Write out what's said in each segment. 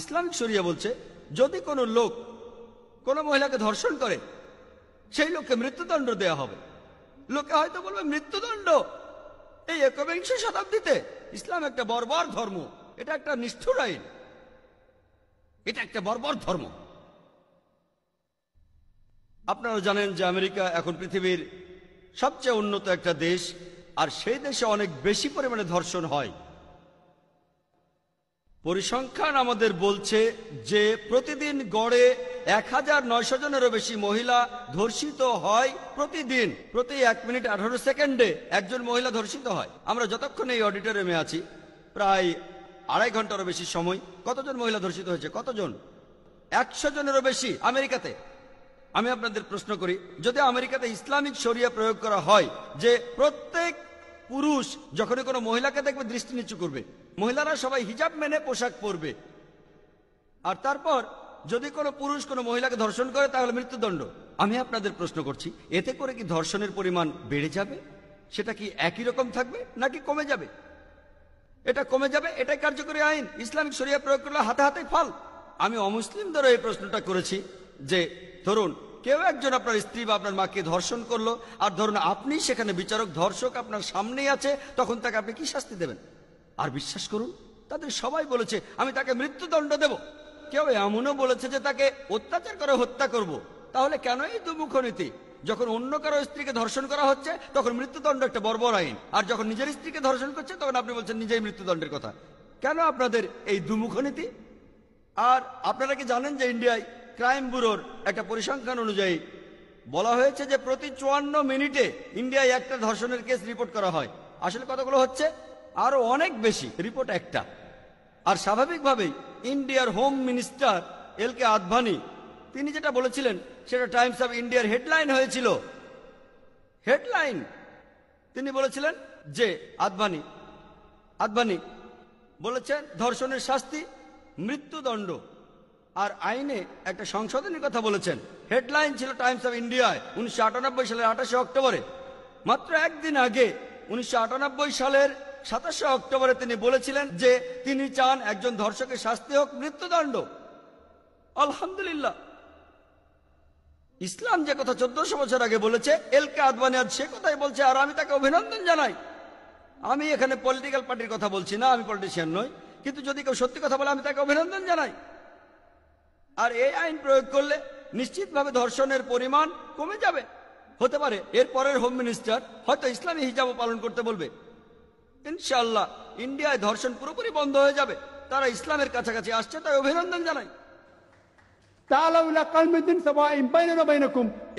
Islamic শরিয়া বলছে যদি কোনো লোক কোনো মহিলাকে ধর্ষণ করে সেই লোককে মৃত্যুদণ্ড দেয়া হবে লোকে হয়তো বলবে মৃত্যুদণ্ড এই একবিংশ শতাব্দীতে ইসলাম একটা বর্বর ধর্ম এটা একটা নিষ্ঠুর আইন এটা একটা বর্বর ধর্ম আপনারা জানেন যে আমেরিকা এখন পৃথিবীর সবচেয়ে উন্নত একটা দেশ আর সেই দেশে অনেক বেশি পরিমাণে ধর্ষণ হয় পরিসংখ্যান আমাদের বলছে যে প্রতিদিন গড়ে এক হাজার নয়শো জনেরও বেশি মহিলা ধর্ষিত হয় প্রতিদিন প্রতি এক মিনিট আঠারো সেকেন্ডে একজন মহিলা ধর্ষিত হয় আমরা যতক্ষণ এই অডিটোরিয়ামে আছি প্রায় আড়াই ঘন্টারও বেশি সময় কতজন মহিলা ধর্ষিত হয়েছে কতজন একশো জনেরও বেশি আমেরিকাতে আমি আপনাদের প্রশ্ন করি যদি আমেরিকাতে ইসলামিক শরিয়া প্রয়োগ করা হয় যে প্রত্যেক পুরুষ যখনই কোনো মহিলাকে দেখবে দৃষ্টি নিচু করবে মহিলারা সবাই হিজাব মেনে পোশাক পরবে আর তারপর যদি কোনো পুরুষ কোনো মহিলাকে ধর্ষণ করে তাহলে মৃত্যুদণ্ড আমি আপনাদের প্রশ্ন করছি এতে করে কি ধর্ষণের পরিমাণ বেড়ে যাবে সেটা কি একই রকম থাকবে নাকি কমে যাবে এটা কমে যাবে এটাই কার্যকরী আইন ইসলামিক সরিয়া প্রয়োগ করলে হাতে হাতে ফল আমি অমুসলিমদেরও এই প্রশ্নটা করেছি যে ধরুন কেউ একজন আপনার স্ত্রী বা আপনার মাকে ধর্ষণ করলো আর ধরুন আপনি সেখানে বিচারক ধর্ষক আপনার সামনেই আছে তখন তাকে আপনি কি শাস্তি দেবেন আর বিশ্বাস করুন তাদের সবাই বলেছে আমি তাকে মৃত্যুদণ্ড দেব কেউ এমনও বলেছে যে তাকে অত্যাচার করে হত্যা করব। তাহলে কেন এই দুমুখ নীতি যখন অন্য কারো স্ত্রীকে ধর্ষণ করা হচ্ছে তখন মৃত্যুদণ্ড একটা বর্বর আইন আর যখন নিজের স্ত্রীকে ধর্ষণ করছে তখন আপনি বলছেন নিজেই মৃত্যুদণ্ডের কথা কেন আপনাদের এই দুমুখ নীতি আর আপনারা কি জানেন যে ইন্ডিয়ায় ক্রাইম ব্যুরোর একটা পরিসংখ্যান অনুযায়ী বলা হয়েছে যে প্রতি চুয়ান্ন মিনিটে ইন্ডিয়ায় একটা ধর্ষণের কেস রিপোর্ট করা হয় আসলে কতগুলো হচ্ছে আরও অনেক বেশি রিপোর্ট একটা আর স্বাভাবিকভাবেই ইন্ডিয়ার home minister L K Advani তিনি যেটা বলেছিলেন সেটা টাইমস অফ ইন্ডিয়ার হেডলাইন হয়েছিল হেডলাইন তিনি বলেছিলেন যে আদভানি আদভানি বলেছেন ধর্ষণের শাস্তি মৃত্যুদণ্ড আর আইনে একটা সংশোধনের কথা বলেছেন হেডলাইন ছিল টাইমস অফ ইন্ডিয়ায় উনিশশো সালের আঠাশে অক্টোবরে মাত্র একদিন আগে উনিশশো সালের সাতাশে অক্টোবরে তিনি বলেছিলেন যে তিনি চান একজন ধর্ষকের শাস্তি হোক মৃত্যুদণ্ড আলহামদুলিল্লাহ ইসলাম যে কথা চোদ্দশো বছর আগে বলেছে এলকে আদবানি আজ সে কথাই বলছে আর আমি তাকে অভিনন্দন জানাই আমি এখানে পলিটিক্যাল পার্টির কথা বলছি না আমি পলিটিশিয়ান নই কিন্তু যদি কেউ সত্যি কথা বলে আমি তাকে অভিনন্দন জানাই আর এই আইন প্রয়োগ করলে নিশ্চিতভাবে ধর্ষণের পরিমাণ কমে যাবে হতে পারে এর পরের হোম মিনিস্টার হয়তো ইসলামী হিজাবও পালন করতে বলবে ইনশাল্লাহ ইন্ডিয়ায় ধর্ষণ পুরোপুরি বন্ধ হয়ে যাবে তারা ইসলামের কাছাকাছি আসছে তাই অভিনন্দন জানাই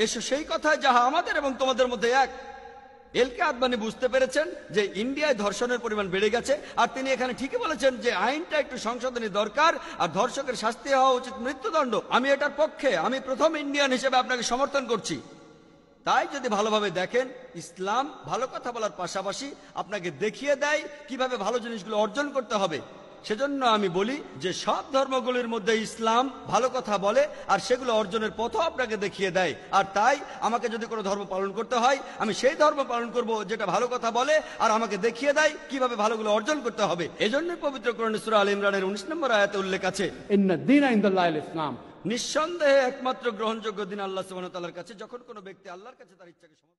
এসো সেই যাহা আমাদের এবং তোমাদের মধ্যে এক আদবানি বুঝতে পেরেছেন যে ইন্ডিয়ায় ধর্ষণের পরিমাণ বেড়ে গেছে আর তিনি এখানে ঠিকই বলেছেন যে আইনটা একটু দরকার আর ধর্ষকের শাস্তি হওয়া উচিত মৃত্যুদণ্ড আমি এটার পক্ষে আমি প্রথম ইন্ডিয়ান হিসেবে আপনাকে সমর্থন করছি তাই যদি ভালোভাবে দেখেন ইসলাম ভালো কথা বলার পাশাপাশি আপনাকে দেখিয়ে দেয় কিভাবে ভালো জিনিসগুলো অর্জন করতে হবে সেজন্য আমি বলি যে সব ধর্মগুলির মধ্যে ইসলাম ভালো কথা বলে আর সেগুলো অর্জনের পথও আপনাকে দেখিয়ে দেয় আর তাই আমাকে যদি কোনো ধর্ম পালন করতে হয় আমি সেই ধর্ম পালন করব যেটা ভালো কথা বলে আর আমাকে দেখিয়ে দেয় কিভাবে ভালোগুলো অর্জন করতে হবে এজন্য পবিত্র করণেশ্বর আল ইমরানের উনিশ নম্বর আয়াতে উল্লেখ আছে ইসলাম নিঃসন্দেহে একমাত্র গ্রহণযোগ্য দিন আল্লাহ সুবাহ তাল্লার কাছে যখন কোনো ব্যক্তি আল্লাহর কাছে তার ইচ্ছাকে